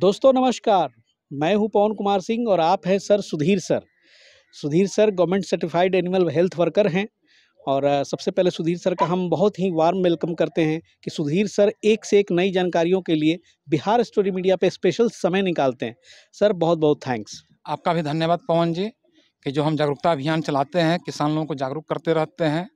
दोस्तों नमस्कार मैं हूं पवन कुमार सिंह और आप हैं sir Sudhir sir Sudhir sir government certified animal health worker हैं और सबसे पहले सुधीर सर का हम बहुत ही वार्म वेलकम करते हैं कि सुधीर सर एक से एक नई जानकारियों के लिए बिहार स्टोरी मीडिया पे स्पेशल समय निकालते हैं सर बहुत बहुत थैंक्स आपका भी धन्यवाद पवन जी कि जो हम जागरूकता अभियान चलाते हैं किसान लोगों को जागरूक करते रहते हैं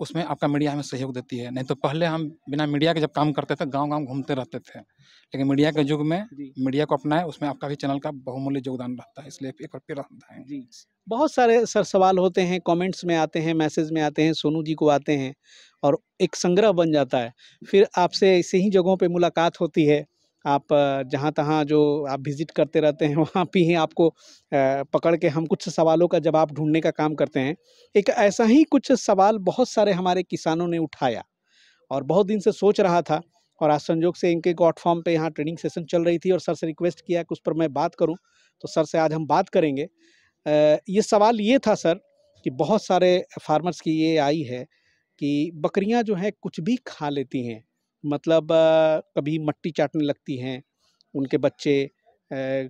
उसमें आपका मीडिया हमें सहयोग देती है नहीं तो पहले हम बिना मीडिया के जब काम करते थे गांव गांव घूमते रहते थे लेकिन मीडिया के युग में मीडिया को अपनाए उसमें आपका भी चैनल का बहुमूल्य योगदान रहता है इसलिए एक बार फिर रहता है जी बहुत सारे सर सवाल होते हैं कमेंट्स में आते हैं मैसेज में आते हैं सोनू जी को आते हैं और एक संग्रह बन जाता है फिर आपसे ऐसे ही जगहों पर मुलाकात होती है आप जहाँ तहाँ जो आप विज़िट करते रहते हैं वहाँ पर ही आपको पकड़ के हम कुछ सवालों का जवाब ढूंढने का काम करते हैं एक ऐसा ही कुछ सवाल बहुत सारे हमारे किसानों ने उठाया और बहुत दिन से सोच रहा था और आज संजोग से इनके गॉड फॉर्म पे यहाँ ट्रेनिंग सेशन चल रही थी और सर से रिक्वेस्ट किया कि उस पर मैं बात करूँ तो सर से आज हम बात करेंगे ये सवाल ये था सर कि बहुत सारे फार्मर्स की ये आई है कि बकरियां जो हैं कुछ भी खा लेती हैं मतलब कभी मट्टी चाटने लगती हैं उनके बच्चे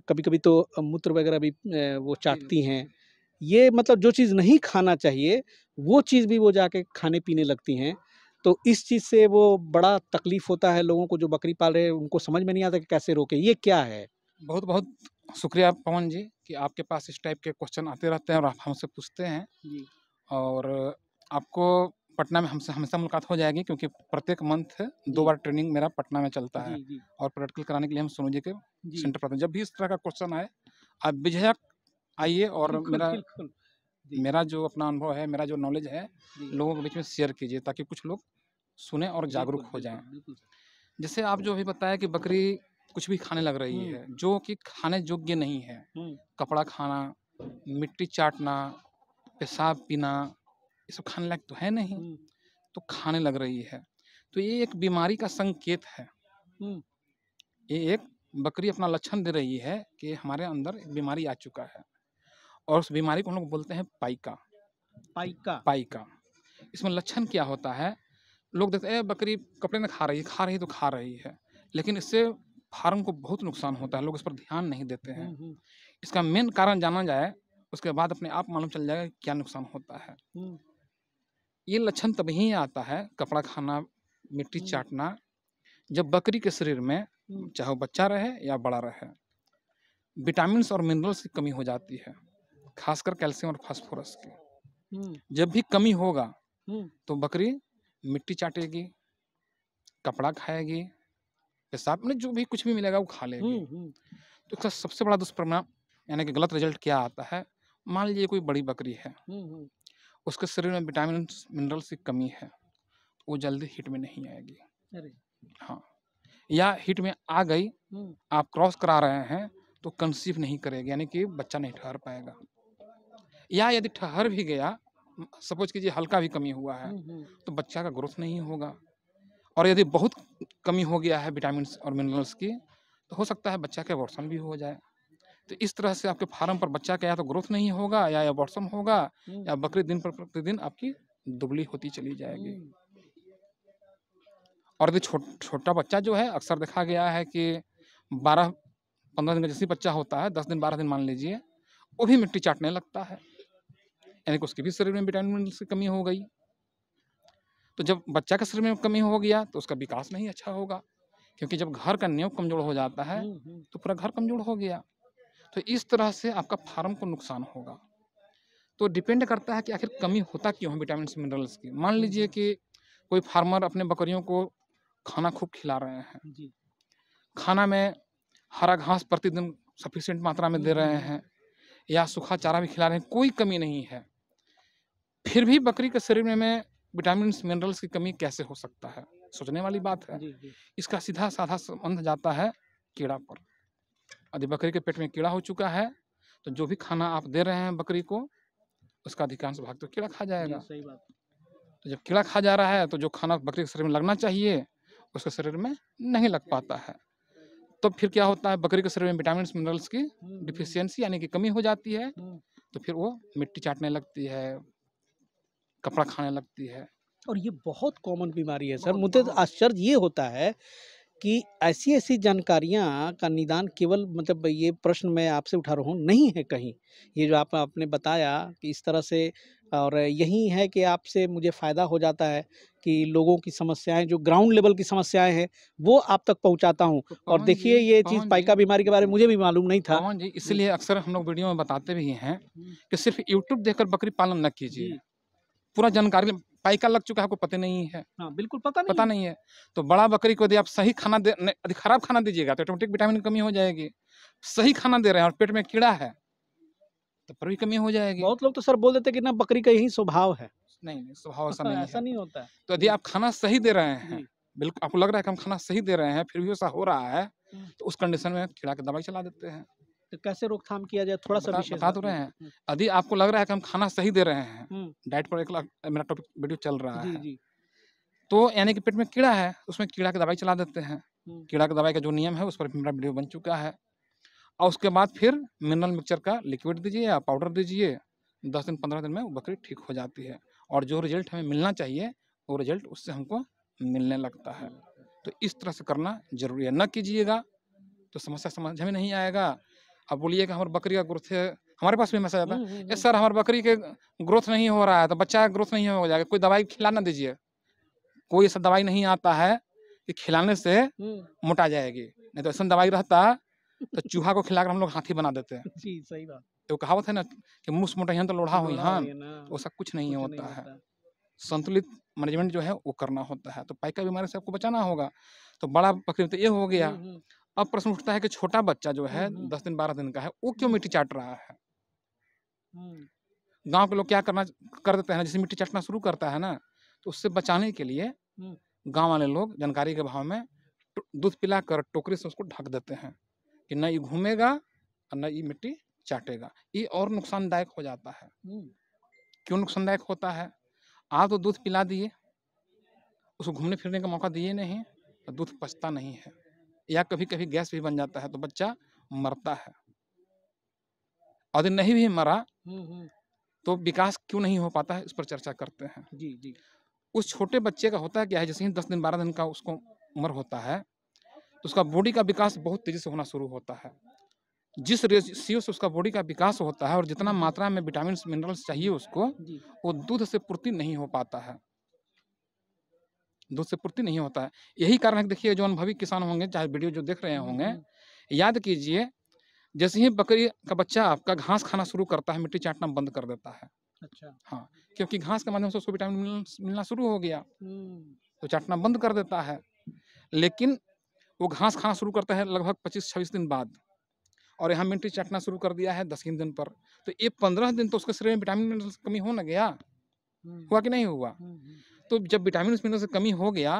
कभी कभी तो मूत्र वगैरह भी वो चाटती हैं ये मतलब जो चीज़ नहीं खाना चाहिए वो चीज़ भी वो जाके खाने पीने लगती हैं तो इस चीज़ से वो बड़ा तकलीफ़ होता है लोगों को जो बकरी पाल रहे हैं उनको समझ में नहीं आता कि कैसे रोके ये क्या है बहुत बहुत शुक्रिया पवन जी कि आपके पास इस टाइप के क्वेश्चन आते रहते हैं और आप हमसे पूछते हैं जी और आपको पटना में हमसे हमेशा मुलाकात हो जाएगी क्योंकि प्रत्येक मंथ दो बार ट्रेनिंग मेरा पटना में चलता है और प्रैक्टिकल कराने के लिए हम सोनू जी के सेंटर पर जब भी इस तरह का क्वेश्चन आए आप बेझक आइए और मेरा मेरा जो अपना अनुभव है मेरा जो नॉलेज है लोगों के बीच में शेयर कीजिए ताकि कुछ लोग सुने और जागरूक हो जाए जैसे आप जो अभी बताया कि बकरी कुछ भी खाने लग रही है हम्म। जो कि खाने योग्य नहीं है हम्म। कपड़ा खाना मिट्टी चाटना पेशाब पीना ये खाने लायक तो है नहीं तो खाने लग रही है तो ये एक बीमारी का संकेत है ये एक बकरी अपना लक्षण दे रही है कि हमारे अंदर एक बीमारी आ चुका है और उस बीमारी को हम लोग बोलते हैं पाइका पाइका पाइका इसमें लक्षण क्या होता है लोग देखते हैं बकरी कपड़े ना खा रही है खा रही तो खा रही है लेकिन इससे फार्म को बहुत नुकसान होता है लोग इस पर ध्यान नहीं देते हैं इसका मेन कारण जाना जाए उसके बाद अपने आप मालूम चल जाएगा क्या नुकसान होता है ये लक्षण तभी आता है कपड़ा खाना मिट्टी चाटना जब बकरी के शरीर में चाहे वो बच्चा रहे या बड़ा रहे विटामिन और मिनरल्स की कमी हो जाती है खासकर कैल्शियम और फास्फोरस की जब भी कमी होगा तो बकरी मिट्टी चाटेगी कपड़ा खाएगी पेशाब में जो भी कुछ भी मिलेगा वो खा लेगी तो इसका सबसे बड़ा दुष्परिणाम यानी कि गलत रिजल्ट क्या आता है मान लीजिए कोई बड़ी बकरी है उसके शरीर में विटामिन मिनरल्स की कमी है वो जल्दी हिट में नहीं आएगी हाँ या हिट में आ गई हम्म। आप क्रॉस करा रहे हैं तो कंसीव नहीं करेगी यानी कि बच्चा नहीं ठहर पाएगा या यदि ठहर भी गया सपोज कीजिए हल्का भी कमी हुआ है हम्म, हम्म। तो बच्चा का ग्रोथ नहीं होगा और यदि बहुत कमी हो गया है विटामिन और मिनरल्स की तो हो सकता है बच्चा के वर्षण भी हो जाए तो इस तरह से आपके फार्म पर बच्चा का या तो ग्रोथ नहीं होगा या एबॉर्सन होगा हम्म। या बकरी दिन पर प्रतिदिन आपकी दुबली होती चली जाएगी हम्म। और यदि छोटा बच्चा जो है अक्सर देखा गया है कि बारह पंद्रह दिन का जैसे बच्चा होता है दस दिन बारह दिन मान लीजिए वो भी मिट्टी चाटने लगता है यानी कि उसके भी शरीर में विटामिन की कमी हो गई तो जब बच्चा के शरीर में कमी हो गया तो उसका विकास नहीं अच्छा होगा क्योंकि जब घर का नियोग कमज़ोर हो जाता है हम्म, तो पूरा घर कमज़ोर हो गया तो इस तरह से आपका फार्म को नुकसान होगा तो डिपेंड करता है कि आखिर कमी होता क्यों है विटामिन मिनरल्स की मान लीजिए कि कोई फार्मर अपने बकरियों को खाना खूब खिला रहे हैं खाना में हरा घास प्रतिदिन सफिशेंट मात्रा में दे रहे हैं या सूखा चारा भी खिला रहे हैं कोई कमी नहीं है फिर भी बकरी के शरीर में, में विटामिन मिनरल्स की कमी कैसे हो सकता है सोचने वाली बात है इसका सीधा साधा संबंध जाता है कीड़ा पर यदि बकरी के पेट में कीड़ा हो चुका है तो जो भी खाना आप दे रहे हैं बकरी को उसका अधिकांश भाग तो कीड़ा खा जाएगा सही बात तो जब कीड़ा खा जा रहा है तो जो खाना बकरी के शरीर में लगना चाहिए उसके शरीर में नहीं लग पाता है तो फिर क्या होता है बकरी के शरीर में विटामिन मिनरल्स की हम्म। डिफिशियंसी यानी कि कमी हो जाती है हम्म। तो फिर वो मिट्टी चाटने लगती है कपड़ा खाने लगती है और ये बहुत कॉमन बीमारी है सर मुझे तो आश्चर्य ये होता है कि ऐसी ऐसी जानकारियाँ का निदान केवल मतलब ये प्रश्न मैं आपसे उठा रहा हूँ नहीं है कहीं ये जो आप आपने बताया कि इस तरह से और यही है कि आपसे मुझे फ़ायदा हो जाता है कि लोगों की समस्याएं जो ग्राउंड लेवल की समस्याएं हैं वो आप तक पहुंचाता हूं तो और देखिए ये चीज़ पाइका बीमारी के बारे में मुझे भी मालूम नहीं था पवन जी इसलिए अक्सर हम लोग वीडियो में बताते भी हैं कि सिर्फ यूट्यूब देखकर बकरी पालन न कीजिए पूरा जानकारी पाइका लग चुका है आपको पता नहीं है हाँ, बिल्कुल पता नहीं पता नहीं है तो बड़ा बकरी को यदि आप सही खाना दे खराब खाना दीजिएगा तो ऑटोमेटिक विटामिन की कमी हो जाएगी सही खाना दे रहे हैं और पेट में कीड़ा है तो पर भी कमी हो जाएगी बहुत लोग तो सर बोल देते कि ना बकरी का यही स्वभाव है नहीं नहीं स्वभाव ऐसा नहीं ऐसा नहीं होता तो यदि आप खाना सही दे रहे हैं बिल्कुल आपको लग रहा है कि हम खाना सही दे रहे हैं फिर भी ऐसा हो रहा है हम्म। तो उस कंडीशन में कीड़ा की दवाई चला देते हैं तो कैसे रोकथाम किया जाए थोड़ा सा विशेष बता तो रहे हैं यदि हम्म। आपको लग रहा है कि हम खाना सही दे रहे हैं हम्म। डाइट पर एक मेरा टॉपिक वीडियो चल रहा है जी, जी। तो यानी कि पेट में कीड़ा है उसमें कीड़ा की दवाई चला देते हैं हम्म। कीड़ा की दवाई का जो नियम है उस पर मेरा वीडियो बन चुका है और उसके बाद फिर मिनरल मिक्सचर का लिक्विड दीजिए या पाउडर दीजिए दस दिन पंद्रह दिन में वो बकरी ठीक हो जाती है और जो रिजल्ट हमें मिलना चाहिए वो रिजल्ट उससे हमको मिलने लगता है तो इस तरह से करना जरूरी है न कीजिएगा तो समस्या समझ में नहीं आएगा अब बोलिए कि हमारे बकरी का ग्रोथ है हमारे पास भी मैसेज आता है हम्म, हम्म, हम्म। सर हमारे बकरी के ग्रोथ नहीं हो रहा है तो बच्चा ग्रोथ नहीं हो जाएगा कोई दवाई खिलाना दीजिए कोई ऐसा दवाई नहीं आता है कि खिलाने से मोटा जाएगी नहीं तो ऐसा दवाई रहता तो चूहा को खिलाकर हम लोग हाथी बना देते हैं जी सही बात तो कहावत है ना कि मुस मोटा तो लोढ़ा हुई हाँ तो ऐसा कुछ नहीं होता है संतुलित मैनेजमेंट जो है वो करना होता है तो पाइका बीमारी से आपको बचाना होगा तो बड़ा बकरी तो ये हो गया अब प्रश्न उठता है कि छोटा बच्चा जो है हम्म, हम्म। दस दिन बारह दिन का है वो क्यों मिट्टी चाट रहा है हम्म। गांव के लोग क्या करना कर देते हैं जैसे मिट्टी चाटना शुरू करता है ना तो उससे बचाने के लिए गांव वाले लोग जानकारी के भाव में दूध पिला कर टोकरी से उसको ढक देते हैं कि न ये घूमेगा और न ये मिट्टी चाटेगा ये और नुकसानदायक हो जाता है क्यों नुकसानदायक होता है आप तो दूध पिला दिए उसको घूमने फिरने का मौका दिए नहीं तो दूध पचता नहीं है या कभी कभी गैस भी बन जाता है तो बच्चा मरता है और यदि नहीं भी मरा तो विकास क्यों नहीं हो पाता है इस पर चर्चा करते हैं जी जी उस छोटे बच्चे का होता है क्या है जैसे ही दस दिन बारह दिन का उसको उम्र होता है तो उसका बॉडी का विकास बहुत तेज़ी से होना शुरू होता है जिस रेशियो से उसका बॉडी का विकास होता है और जितना मात्रा में विटामिन मिनरल्स चाहिए उसको वो दूध से पूर्ति नहीं हो पाता है दूध से पूर्ति नहीं होता है यही कारण है देखिए जो अनुभवी किसान होंगे चाहे वीडियो जो देख रहे होंगे हम्म, हम्म। याद कीजिए जैसे ही बकरी का बच्चा आपका घास खाना शुरू करता है मिट्टी चाटना बंद कर देता है अच्छा हाँ क्योंकि घास के माध्यम से उसको विटामिन मिलना शुरू हो गया हम्म। तो चाटना बंद कर देता है लेकिन वो घास खाना शुरू करता है लगभग पच्चीस छब्बीस दिन बाद और यहाँ मिट्टी चाटना शुरू कर दिया है दस दिन पर तो ये पंद्रह दिन तो उसके शरीर में विटामिन कमी हो ना गया हुआ कि नहीं हुआ तो जब विटामिन मिनरल से कमी हो गया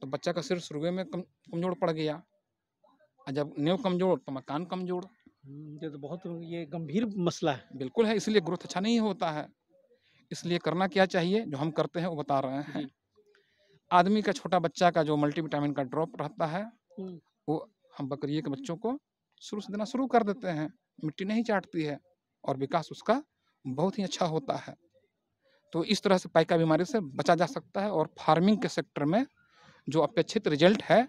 तो बच्चा का सिर शुरू में कम कमज़ोर पड़ गया और जब न्यू कमज़ोर तो मकान कमज़ोर हम्म, ये तो बहुत ये गंभीर मसला है बिल्कुल है इसलिए ग्रोथ अच्छा नहीं होता है इसलिए करना क्या चाहिए जो हम करते हैं वो बता रहे हैं आदमी का छोटा बच्चा का जो मल्टीविटामिन का ड्रॉप रहता है हम्म। वो हम बकरिए के बच्चों को शुरू से देना शुरू कर देते हैं मिट्टी नहीं चाटती है और विकास उसका बहुत ही अच्छा होता है तो इस तरह से पाइका बीमारी से बचा जा सकता है और फार्मिंग के सेक्टर में जो अपेक्षित रिजल्ट है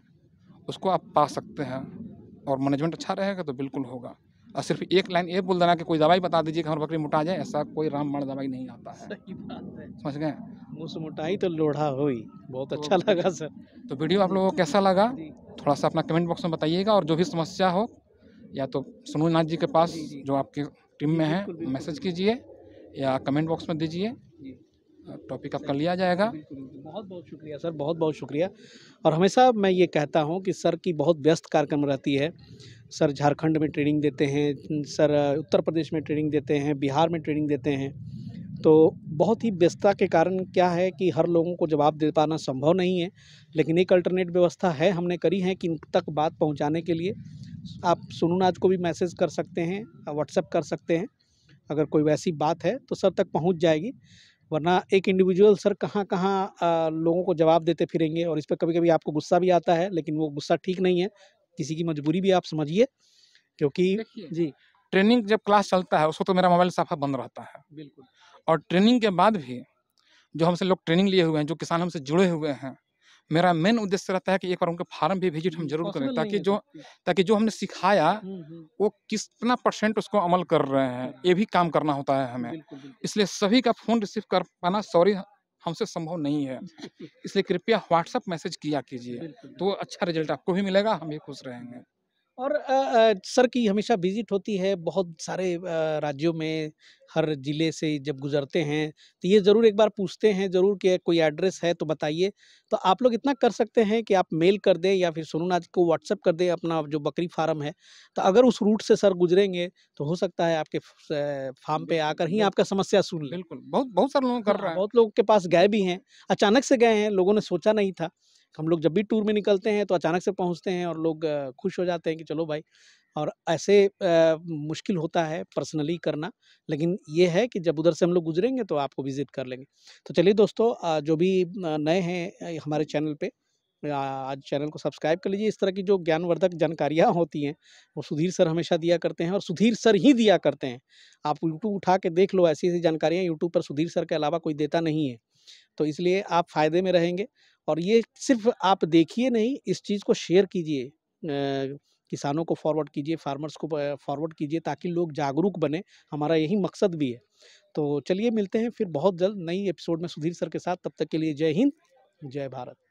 उसको आप पा सकते हैं और मैनेजमेंट अच्छा रहेगा तो बिल्कुल होगा और सिर्फ एक लाइन ये बोल देना कि कोई दवाई बता दीजिए कि हमारी बकरी मोटा जाए ऐसा कोई रामबाण दवाई नहीं आता है समझ गए मुझसे मोटाई तो लोढ़ा हुई बहुत तो अच्छा लगा सर तो वीडियो आप लोगों को कैसा लगा थोड़ा सा अपना कमेंट बॉक्स में बताइएगा और जो भी समस्या हो या तो सुनू नाथ जी के पास जो आपके टीम में है मैसेज कीजिए या कमेंट बॉक्स में दीजिए टॉपिक आपका लिया जाएगा बहुत बहुत शुक्रिया सर बहुत बहुत शुक्रिया और हमेशा मैं ये कहता हूँ कि सर की बहुत व्यस्त कार्यक्रम रहती है सर झारखंड में ट्रेनिंग देते हैं सर उत्तर प्रदेश में ट्रेनिंग देते हैं बिहार में ट्रेनिंग देते हैं तो बहुत ही व्यस्तता के कारण क्या है कि हर लोगों को जवाब दे पाना संभव नहीं है लेकिन एक अल्टरनेट व्यवस्था है हमने करी है कि तक बात पहुंचाने के लिए आप नाज को भी मैसेज कर सकते हैं व्हाट्सएप कर सकते हैं अगर कोई वैसी बात है तो सर तक पहुंच जाएगी वरना एक इंडिविजुअल सर कहाँ कहाँ लोगों को जवाब देते फिरेंगे और इस पर कभी कभी आपको गुस्सा भी आता है लेकिन वो गुस्सा ठीक नहीं है किसी की मजबूरी भी आप समझिए क्योंकि जी ट्रेनिंग जब क्लास चलता है उसको तो मेरा मोबाइल साफा बंद रहता है बिल्कुल और ट्रेनिंग के बाद भी जो हमसे लोग ट्रेनिंग लिए हुए हैं जो किसान हमसे जुड़े हुए हैं मेरा मेन उद्देश्य रहता है कि एक बार उनके फार्म भी विजिट हम जरूर करें ताकि जो ताकि जो हमने सिखाया वो कितना परसेंट उसको अमल कर रहे हैं ये भी काम करना होता है हमें इसलिए सभी का फ़ोन रिसीव कर पाना सॉरी हमसे संभव नहीं है इसलिए कृपया व्हाट्सअप मैसेज किया कीजिए तो अच्छा रिजल्ट आपको भी मिलेगा हम भी खुश रहेंगे और आ, आ, सर की हमेशा विजिट होती है बहुत सारे राज्यों में हर ज़िले से जब गुजरते हैं तो ये ज़रूर एक बार पूछते हैं ज़रूर कि कोई एड्रेस है तो बताइए तो आप लोग इतना कर सकते हैं कि आप मेल कर दें या फिर सोनू नाज को व्हाट्सअप कर दें अपना जो बकरी फार्म है तो अगर उस रूट से सर गुजरेंगे तो हो सकता है आपके फार्म पे आकर ही आपका समस्या सुन लें बिल्कुल बहुत बहुत सारे लोग कर हाँ, रहे हैं बहुत लोगों के पास गए भी हैं अचानक से गए हैं लोगों ने सोचा नहीं था हम लोग जब भी टूर में निकलते हैं तो अचानक से पहुंचते हैं और लोग खुश हो जाते हैं कि चलो भाई और ऐसे आ, मुश्किल होता है पर्सनली करना लेकिन ये है कि जब उधर से हम लोग गुजरेंगे तो आपको विज़िट कर लेंगे तो चलिए दोस्तों जो भी नए हैं हमारे चैनल पर आज चैनल को सब्सक्राइब कर लीजिए इस तरह की जो ज्ञानवर्धक जानकारियाँ होती हैं वो सुधीर सर हमेशा दिया करते हैं और सुधीर सर ही दिया करते हैं आप यूट्यूब उठा के देख लो ऐसी ऐसी जानकारियाँ यूट्यूब पर सुधीर सर के अलावा कोई देता नहीं है तो इसलिए आप फ़ायदे में रहेंगे और ये सिर्फ आप देखिए नहीं इस चीज़ को शेयर कीजिए किसानों को फॉरवर्ड कीजिए फार्मर्स को फॉरवर्ड कीजिए ताकि लोग जागरूक बने हमारा यही मकसद भी है तो चलिए मिलते हैं फिर बहुत जल्द नई एपिसोड में सुधीर सर के साथ तब तक के लिए जय हिंद जय भारत